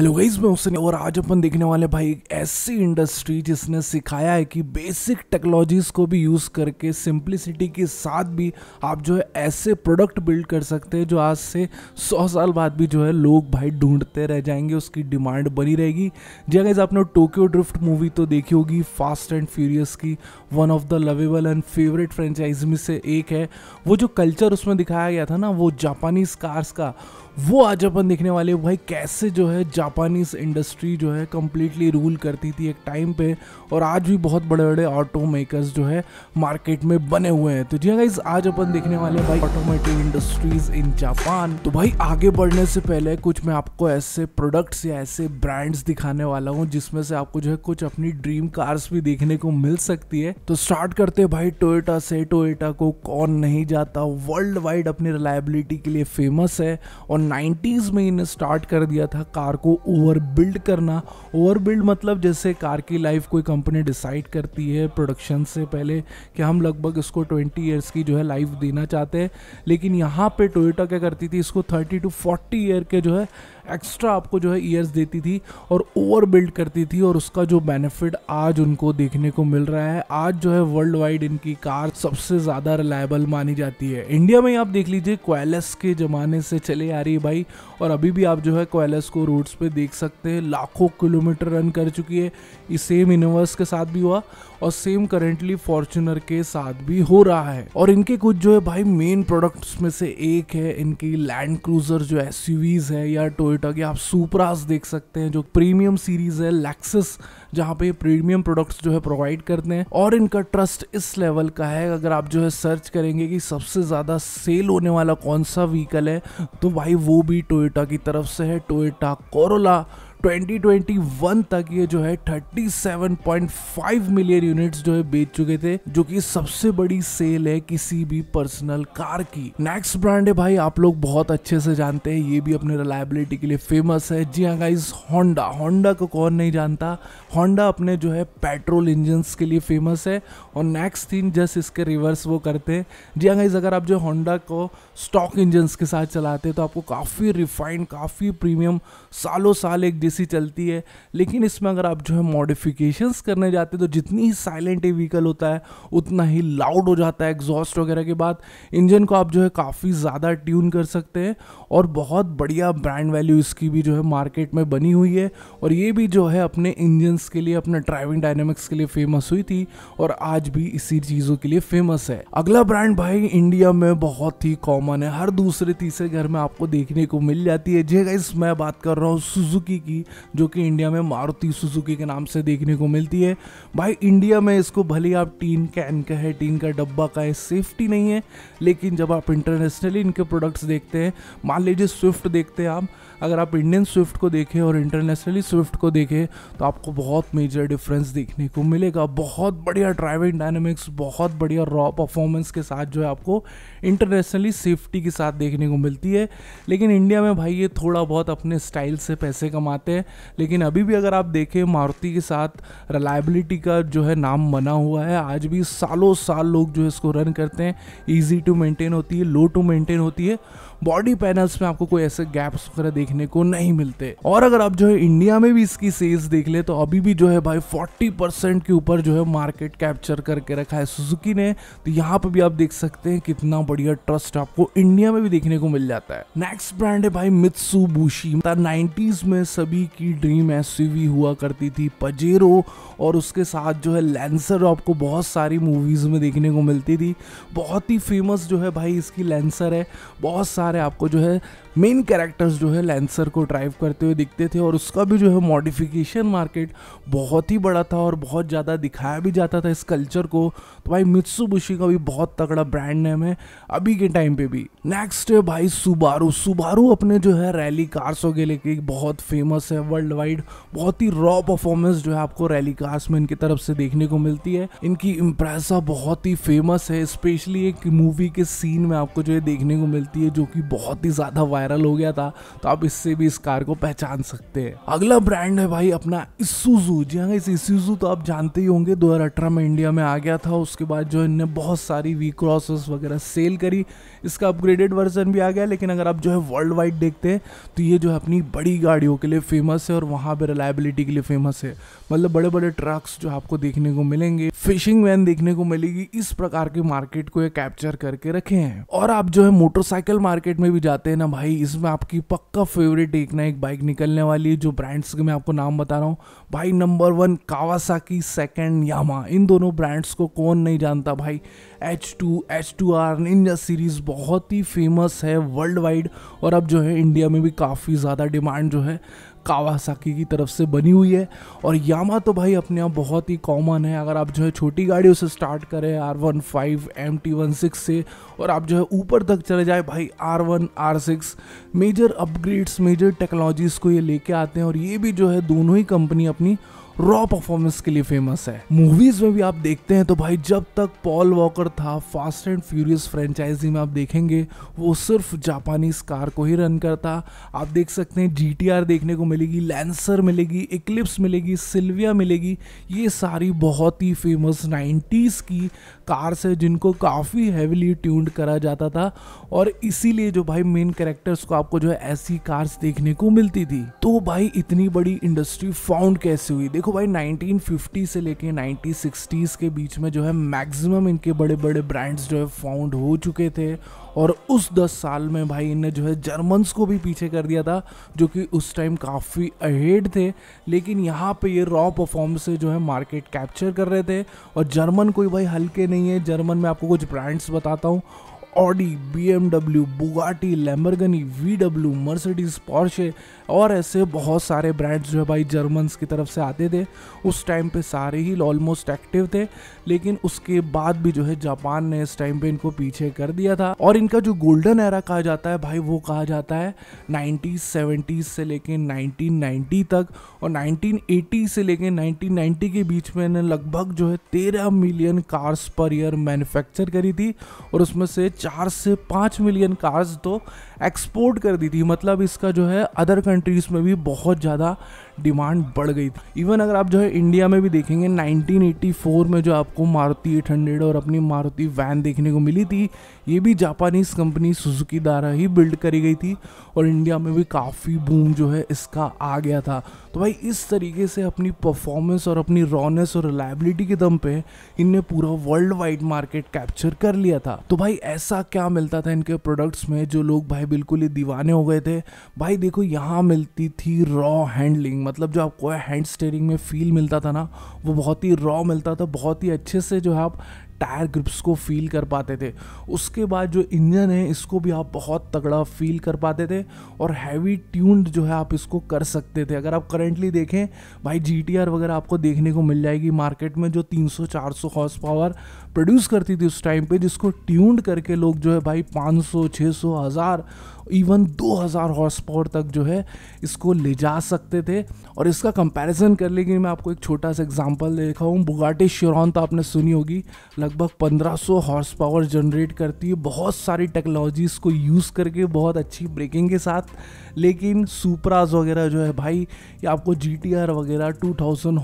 hello guys मैं हुसैन और आज अपन देखने वाले भाई ऐसी इंडस्ट्री जिसने सिखाया है कि बेसिक टेक्नोलॉजीज़ को भी यूज़ करके सिंप्लिसिटी के साथ भी आप जो है ऐसे प्रोडक्ट बिल्ड कर सकते हैं जो आज से सौ साल बाद भी जो है लोग भाई ढूंढते रह जाएंगे उसकी डिमांड बनी रहेगी जी गाइज हाँ आपने टोक्यो ड्रिफ्ट मूवी तो देखी होगी फास्ट एंड फ्यूरियस की one of the lovable and favourite franchise में से एक है वो जो कल्चर उसमें दिखाया गया था ना वो जापानीज कार्स का वो आज अपन देखने वाले भाई कैसे जो है जापानीज इंडस्ट्री जो है कम्प्लीटली रूल करती थी एक टाइम पे और आज भी बहुत बड़े बड़े ऑटो मेकर्स जो है मार्केट में बने हुए हैं तो जी हाँ आज अपन देखने वाले भाई ऑटोमेटिव इंडस्ट्रीज इन जापान तो भाई आगे बढ़ने से पहले कुछ मैं आपको ऐसे प्रोडक्ट्स या ऐसे ब्रांड्स दिखाने वाला हूँ जिसमें से आपको जो है कुछ अपनी ड्रीम कार्स भी देखने को मिल सकती है तो स्टार्ट करते हैं भाई टोयोटा से टोयोटा को कौन नहीं जाता वर्ल्ड वाइड अपनी रिलायबिलिटी के लिए फेमस है और नाइन्टीज़ में इन्हें स्टार्ट कर दिया था कार को ओवर बिल्ड करना ओवर बिल्ड मतलब जैसे कार की लाइफ कोई कंपनी डिसाइड करती है प्रोडक्शन से पहले कि हम लगभग इसको 20 ईयर्स की जो है लाइफ देना चाहते हैं लेकिन यहाँ पे टोयोटा क्या करती थी इसको 30 टू 40 ईयर के जो है एक्स्ट्रा आपको जो है ईयर्स देती थी और ओवर बिल्ड करती थी और उसका जो बेनिफिट आज उनको देखने को मिल रहा है आज जो है वर्ल्ड वाइड इनकी कार सबसे ज़्यादा रिलायबल मानी जाती है इंडिया में आप देख लीजिए क्वेलस के ज़माने से चले आ रही है भाई और अभी भी आप जो है क्वेलस को रोड्स पे देख सकते हैं लाखों किलोमीटर रन कर चुकी है इस सेम यूनिवर्स के साथ भी हुआ और सेम करेंटली फॉर्चुनर के साथ भी हो रहा है और इनके कुछ जो है भाई मेन प्रोडक्ट्स में से एक है इनकी लैंड क्रूजर जो एस है या टोयोटा के आप सुपरास देख सकते हैं जो प्रीमियम सीरीज है लैक्सिस जहाँ पे प्रीमियम प्रोडक्ट्स जो है प्रोवाइड करते हैं और इनका ट्रस्ट इस लेवल का है अगर आप जो है सर्च करेंगे कि सबसे ज़्यादा सेल होने वाला कौन सा व्हीकल है तो भाई वो भी टोयोटा की तरफ से है टोयोटा कोरोला 2021 तक ये जो है 37.5 मिलियन यूनिट्स जो है बेच चुके थे जो कि सबसे बड़ी सेल है किसी भी पर्सनल कार की नेक्स्ट ब्रांड है भाई आप लोग बहुत अच्छे से जानते हैं ये भी अपने रिलायबिलिटी के लिए फेमस है जी हाँ गाइज होंडा होंडा को कौन नहीं जानता होंडा अपने जो है पेट्रोल इंजन के लिए फेमस है और नेक्स्ट थिंग जस्ट इसके रिवर्स वो करते हैं जी हाँ गाइज अगर आप जो होंडा को स्टॉक इंजन के साथ चलाते हैं तो आपको काफ़ी रिफाइंड काफ़ी प्रीमियम सालों साल एक हल्की सी चलती है लेकिन इसमें अगर आप जो है मॉडिफिकेशंस करने जाते हैं तो जितनी ही साइलेंट ये व्हीकल होता है उतना ही लाउड हो जाता है एग्जॉस्ट वगैरह के बाद इंजन को आप जो है काफ़ी ज़्यादा ट्यून कर सकते हैं और बहुत बढ़िया ब्रांड वैल्यू इसकी भी जो है मार्केट में बनी हुई है और ये भी जो है अपने इंजनस के लिए अपने ड्राइविंग डायनेमिक्स के लिए फेमस हुई थी और आज भी इसी चीज़ों के लिए फेमस है अगला ब्रांड भाई इंडिया में बहुत ही कॉमन है हर दूसरे तीसरे घर में आपको देखने को मिल जाती है जे गाइस मैं बात कर रहा हूँ सुजुकी की की जो कि इंडिया में मारुति सुजुकी के नाम से देखने को मिलती है भाई इंडिया में इसको भले आप टीन कैन का है टीन का डब्बा का है सेफ्टी नहीं है लेकिन जब आप इंटरनेशनली इनके प्रोडक्ट्स देखते हैं मान लीजिए स्विफ्ट देखते हैं आप अगर आप इंडियन स्विफ्ट को देखें और इंटरनेशनली स्विफ्ट को देखें तो आपको बहुत मेजर डिफरेंस देखने को मिलेगा बहुत बढ़िया ड्राइविंग डायनेमिक्स बहुत बढ़िया रॉ परफॉर्मेंस के साथ जो है आपको इंटरनेशनली सेफ्टी के साथ देखने को मिलती है लेकिन इंडिया में भाई ये थोड़ा बहुत अपने स्टाइल से पैसे कमाते सकते हैं लेकिन अभी भी अगर आप देखें मारुति के साथ रिलायबिलिटी का जो है नाम बना हुआ है आज भी सालों साल लोग जो है इसको रन करते हैं ईजी टू मेंटेन होती है लो टू मेंटेन होती है बॉडी पैनल्स में आपको कोई ऐसे गैप्स वगैरह देखने को नहीं मिलते और अगर आप जो है इंडिया में भी इसकी सेल्स देख ले तो अभी भी जो है भाई 40 परसेंट के ऊपर जो है मार्केट कैप्चर करके रखा है सुजुकी ने तो यहाँ पे भी आप देख सकते हैं कितना बढ़िया ट्रस्ट आपको इंडिया में भी देखने को मिल जाता है नेक्स्ट ब्रांड है भाई मित्सू बूशी नाइनटीज में सभी सभी की ड्रीम एस हुआ करती थी पजेरो और उसके साथ जो है लेंसर आपको बहुत सारी मूवीज़ में देखने को मिलती थी बहुत ही फेमस जो है भाई इसकी लेंसर है बहुत सारे आपको जो है मेन कैरेक्टर्स जो है लेंसर को ड्राइव करते हुए दिखते थे और उसका भी जो है मॉडिफिकेशन मार्केट बहुत ही बड़ा था और बहुत ज़्यादा दिखाया भी जाता था इस कल्चर को तो भाई मित्सुबुशी का भी बहुत तगड़ा ब्रांड नेम है अभी के टाइम पे भी नेक्स्ट है भाई सुबारू सुबारू अपने जो है रैली कार्स के लेके बहुत फेमस है वर्ल्ड वाइड बहुत ही रॉ परफॉर्मेंस जो है आपको रैली कार्स में इनकी तरफ से देखने को मिलती है इनकी इम्प्रेसा बहुत ही फेमस है स्पेशली एक मूवी के सीन में आपको जो है देखने को मिलती है जो कि बहुत ही ज़्यादा वायरल हो गया था तो आप इससे भी इस कार को पहचान सकते हैं अगला ब्रांड है भाई अपना इसुजू जी हाँ इस इसुजू तो आप जानते ही होंगे दो में इंडिया में आ गया था उसके बाद जो इनने बहुत सारी वी क्रॉसेस वगैरह सेल करी इसका अपग्रेडेड वर्जन भी आ गया लेकिन अगर आप जो है वर्ल्ड वाइड देखते हैं तो ये जो है अपनी बड़ी गाड़ियों के लिए फेमस है और वहाँ पर रिलायबिलिटी के लिए फेमस है मतलब बड़े बड़े ट्रक्स जो आपको देखने को मिलेंगे फिशिंग वैन देखने को मिलेगी इस प्रकार के मार्केट को ये कैप्चर करके रखे हैं और आप जो है मोटरसाइकिल मार्केट में भी जाते हैं ना भाई भाई इसमें आपकी पक्का फेवरेट एक ना एक बाइक निकलने वाली है जो ब्रांड्स के मैं आपको नाम बता रहा हूँ भाई number one Kawasaki second Yamaha इन दोनों ब्रांड्स को कौन नहीं जानता भाई H two H two R इन सीरीज़ बहुत ही फेमस है वर्ल्ड वाइड और अब जो है इंडिया में भी काफ़ी ज़्यादा डिमांड जो है कावासाकी की तरफ से बनी हुई है और यामा तो भाई अपने आप बहुत ही कॉमन है अगर आप जो है छोटी गाड़ियों से स्टार्ट करें R one five M T one six से और आप जो है ऊपर तक चले जाए भाई R one R six major upgrades major technologies को ये लेके आते हैं और ये भी जो है दोनों ही कंपनी अपनी रॉ परफॉर्मेंस के लिए फेमस है मूवीज में भी आप देखते हैं तो भाई जब तक पॉल वॉकर था फास्ट एंड फ्यूरियस फ्रेंचाइजी में आप देखेंगे वो सिर्फ जापानीज कार को ही रन करता आप देख सकते हैं जी देखने को मिलेगी लैंसर मिलेगी इक्लिप्स मिलेगी सिल्विया मिलेगी ये सारी बहुत ही फेमस नाइन्टीज़ की कार्स है जिनको काफ़ी हैविली ट्यून्ड करा जाता था और इसीलिए जो भाई मेन कैरेक्टर्स को आपको जो है ऐसी कार्स देखने को मिलती थी तो भाई इतनी बड़ी इंडस्ट्री फाउंड कैसे हुई देखो देखो भाई 1950 से लेके 1960s के बीच में जो है मैक्सिमम इनके बड़े बड़े ब्रांड्स जो है फाउंड हो चुके थे और उस 10 साल में भाई इनने जो है जर्मन्स को भी पीछे कर दिया था जो कि उस टाइम काफ़ी अहेड थे लेकिन यहाँ पे ये रॉ परफॉर्म से जो है मार्केट कैप्चर कर रहे थे और जर्मन कोई भाई हल्के नहीं है जर्मन में आपको कुछ ब्रांड्स बताता हूँ Audi B M W Bugatti Lamborghini V W Mercedes Porsche और ऐसे बहुत सारे ब्रांड्स जो है भाई जर्मन्स की तरफ से आते थे उस टाइम पे सारे ही ऑलमोस्ट एक्टिव थे लेकिन उसके बाद भी जो है जापान ने इस टाइम पे इनको पीछे कर दिया था और इनका जो गोल्डन एरा कहा जाता है भाई वो कहा जाता है नाइनटीन सेवेंटीज से लेकर नाइनटीन तक और नाइनटीन से लेके नाइनटीन के बीच में लगभग जो है तेरह million cars per year manufacture करी थी और उसमें से चार से पाँच मिलियन कार्स तो एक्सपोर्ट कर दी थी मतलब इसका जो है अदर कंट्रीज़ में भी बहुत ज़्यादा डिमांड बढ़ गई थी इवन अगर आप जो है इंडिया में भी देखेंगे 1984 में जो आपको मारुति 800 और अपनी मारुति वैन देखने को मिली थी ये भी जापानीज कंपनी सुजुकी द्वारा ही बिल्ड करी गई थी और इंडिया में भी काफ़ी बूम जो है इसका आ गया था तो भाई इस तरीके से अपनी परफॉर्मेंस और अपनी रॉनेस और रिलायबिलिटी के दम पे इनने पूरा वर्ल्ड वाइड मार्केट कैप्चर कर लिया था तो भाई ऐसा क्या मिलता था इनके प्रोडक्ट्स में जो लोग भाई बिल्कुल ही दीवाने हो गए थे भाई देखो यहाँ मिलती थी रॉ हैंडलिंग मतलब जो आपको हैंड स्टेयरिंग में फील मिलता था ना वो बहुत ही रॉ मिलता था बहुत ही अच्छे से जो है आप टायर ग्रिप्स को फील कर पाते थे उसके बाद जो इंजन है इसको भी आप बहुत तगड़ा फील कर पाते थे और हैवी ट्यून्ड जो है आप इसको कर सकते थे अगर आप करेंटली देखें भाई जी वगैरह आपको देखने को मिल जाएगी मार्केट में जो 300-400 हॉर्स पावर प्रोड्यूस करती थी उस टाइम पे जिसको ट्यून्ड करके लोग जो है भाई 500 600 हज़ार इवन 2000 हॉर्स पावर तक जो है इसको ले जा सकते थे और इसका कंपैरिजन कर लेंगे मैं आपको एक छोटा सा एग्जांपल देखा हूँ बुगाटी शिरॉन तो आपने सुनी होगी लगभग 1500 हॉर्स पावर जनरेट करती है बहुत सारी टेक्नोलॉजीज़ को यूज़ करके बहुत अच्छी ब्रेकिंग के साथ लेकिन सुपराज वगैरह जो है भाई ये आपको जी वगैरह two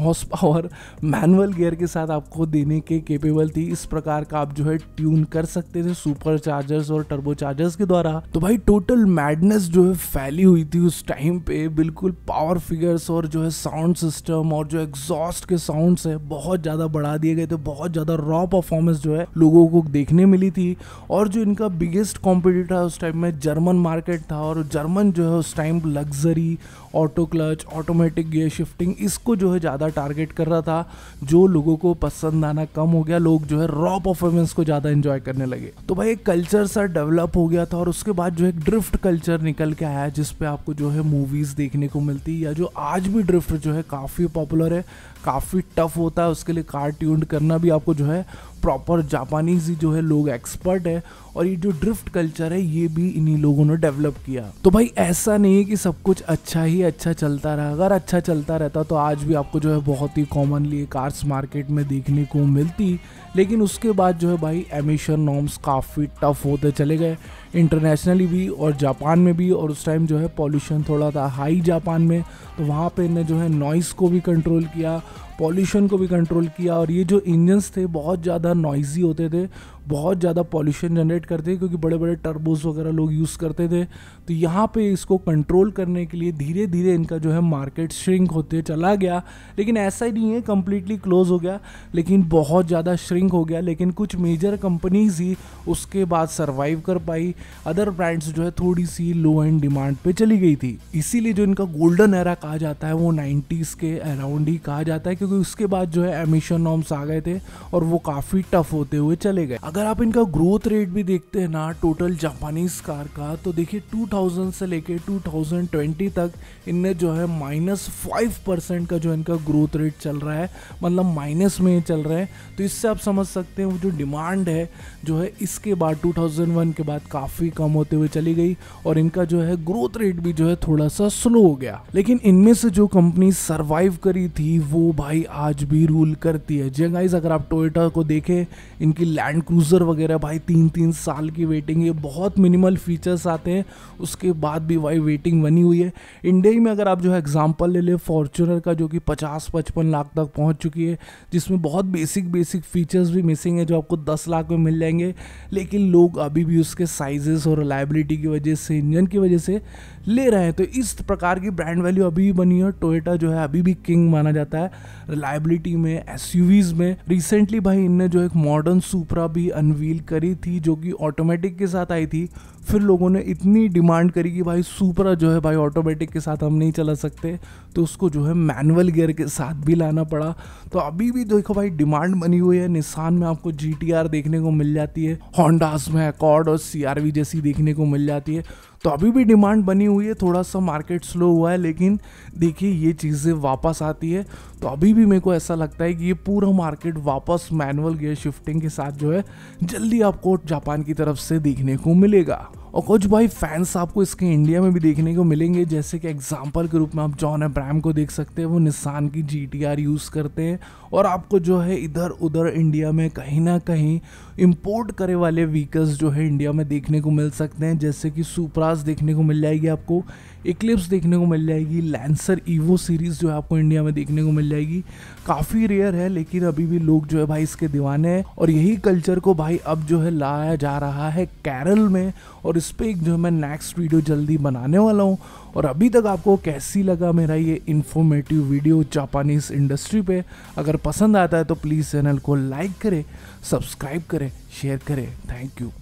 horsepower manual gear के साथ आपको देने के केपेबल थी इस प्रकार का आप जो है ट्यून कर सकते थे सुपर चार्जर्स और टर्बो चार्जर्स के द्वारा तो भाई टोटल टोटल मैडनेस जो है फैली हुई थी उस टाइम पे बिल्कुल पावर फिगर्स और जो है साउंड सिस्टम और जो एग्जॉस्ट के साउंड्स है बहुत ज़्यादा बढ़ा दिए गए थे बहुत ज़्यादा रॉ परफॉर्मेंस जो है लोगों को देखने मिली थी और जो इनका बिगेस्ट कॉम्पिटिटर उस टाइम में जर्मन मार्केट था और जर्मन जो है उस time luxury auto clutch automatic gear shifting इसको जो है ज़्यादा टारगेट कर रहा था जो लोगों को पसंद आना कम हो गया लोग जो है रॉ परफॉर्मेंस को ज़्यादा इन्जॉय करने लगे तो भाई एक कल्चर सा डेवलप हो गया था और उसके बाद जो है ड्रिफ्ट ड्रिफ्ट कल्चर निकल के आया है जिस पे आपको जो है मूवीज़ देखने को मिलती है या जो आज भी ड्रिफ्ट जो है काफ़ी पॉपुलर है काफ़ी टफ होता है उसके लिए कार ट्यून्ड करना भी आपको जो है प्रॉपर जापानीज जो है लोग एक्सपर्ट है और ये जो ड्रिफ्ट कल्चर है ये भी इन्हीं लोगों ने डेवलप किया तो भाई ऐसा नहीं है कि सब कुछ अच्छा ही अच्छा चलता रहा अगर अच्छा चलता रहता तो आज भी आपको जो है बहुत ही कॉमनली कार्स मार्केट में देखने को मिलती लेकिन उसके बाद जो है भाई एमिशन नॉर्म्स काफ़ी टफ होते चले गए इंटरनेशनली भी और जापान में भी और उस टाइम जो है पॉल्यूशन थोड़ा था हाई जापान में तो वहाँ पर इन्हें जो है नॉइस को भी कंट्रोल किया पॉल्यूशन को भी कंट्रोल किया और ये जो इंजन्स थे बहुत ज़्यादा ज़्यादा नॉइजी होते थे बहुत ज़्यादा पॉल्यूशन जनरेट करते हैं क्योंकि बड़े बड़े टर्बोज वगैरह लोग यूज़ करते थे तो यहाँ पे इसको कंट्रोल करने के लिए धीरे धीरे इनका जो है मार्केट श्रिंक होते चला गया लेकिन ऐसा ही नहीं है कम्प्लीटली क्लोज हो गया लेकिन बहुत ज़्यादा श्रिंक हो गया लेकिन कुछ मेजर कंपनीज ही उसके बाद सर्वाइव कर पाई अदर ब्रांड्स जो है थोड़ी सी लो एंड डिमांड पर चली गई थी इसीलिए जो इनका गोल्डन एरा कहा जाता है वो नाइन्टीज़ के अराउंड ही कहा जाता है क्योंकि उसके बाद जो है एमिशन नॉर्म्स आ गए थे और वो काफ़ी टफ होते हुए चले गए अगर अगर आप इनका ग्रोथ रेट भी देखते हैं ना टोटल जापानीज़ कार का तो देखिए 2000 से लेके 2020 तक इनने जो है माइनस फाइव परसेंट का जो इनका ग्रोथ रेट चल रहा है मतलब माइनस में चल रहे हैं तो इससे आप समझ सकते हैं वो जो डिमांड है जो है इसके बाद 2001 के बाद काफ़ी कम होते हुए चली गई और इनका जो है ग्रोथ रेट भी जो है थोड़ा सा स्लो हो गया लेकिन इनमें से जो कंपनी सर्वाइव करी थी वो भाई आज भी रूल करती है जी गाइज अगर आप टोयटा को देखें इनकी लैंड क्रूज ब्राउज़र वगैरह भाई तीन तीन साल की वेटिंग ये बहुत मिनिमल फीचर्स आते हैं उसके बाद भी भाई वेटिंग बनी हुई है इंडिया ही में अगर आप जो है एग्जाम्पल ले लें फॉर्चूनर का जो कि पचास पचपन लाख तक पहुँच चुकी है जिसमें बहुत बेसिक बेसिक फीचर्स भी मिसिंग है जो आपको दस लाख में मिल जाएंगे लेकिन लोग अभी भी उसके साइजेस और रिलायबिलिटी की वजह से इंजन की वजह से ले रहे हैं तो इस प्रकार की ब्रांड वैल्यू अभी भी बनी है टोयोटा जो है अभी भी किंग माना जाता है रिलायबिलिटी में एस में रिसेंटली भाई इनने जो एक मॉडर्न सुपरा भी अनवील करी थी जो कि ऑटोमेटिक के साथ आई थी फिर लोगों ने इतनी डिमांड करी कि भाई सुपरा जो है भाई ऑटोमेटिक के साथ हम नहीं चला सकते तो उसको जो है मैनुअल गियर के साथ भी लाना पड़ा तो अभी भी देखो भाई डिमांड बनी हुई है निशान में आपको जी देखने को मिल जाती है होंडास में अकॉर्ड और सी जैसी देखने को मिल जाती है तो अभी भी डिमांड बनी हुई है थोड़ा सा मार्केट स्लो हुआ है लेकिन देखिए ये चीज़ें वापस आती है तो अभी भी मेरे को ऐसा लगता है कि ये पूरा मार्केट वापस मैनुअल गियर शिफ्टिंग के साथ जो है जल्दी आपको जापान की तरफ से देखने को मिलेगा और कुछ भाई फैंस आपको इसके इंडिया में भी देखने को मिलेंगे जैसे कि एग्जाम्पल के रूप में आप जॉन अब्राम को देख सकते हैं वो निसान की जी टी आर यूज़ करते हैं और आपको जो है इधर उधर इंडिया में कहीं ना कहीं इम्पोर्ट करे वाले व्हीकल्स जो है इंडिया में देखने को मिल सकते हैं जैसे कि सुपराज देखने को मिल जाएगी आपको इक्लिप्स देखने को मिल जाएगी लैंसर ईवो सीरीज़ जो है आपको इंडिया में देखने को मिल जाएगी काफ़ी रेयर है लेकिन अभी भी लोग जो है भाई इसके दीवाने हैं और यही कल्चर को भाई अब जो है लाया जा रहा है केरल में और इस पर जो है मैं नेक्स्ट वीडियो जल्दी बनाने वाला हूँ और अभी तक आपको कैसी लगा मेरा ये इन्फॉर्मेटिव वीडियो जापानीज इंडस्ट्री पे अगर पसंद आता है तो प्लीज़ चैनल को लाइक करें सब्सक्राइब करें शेयर करें थैंक यू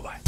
बाय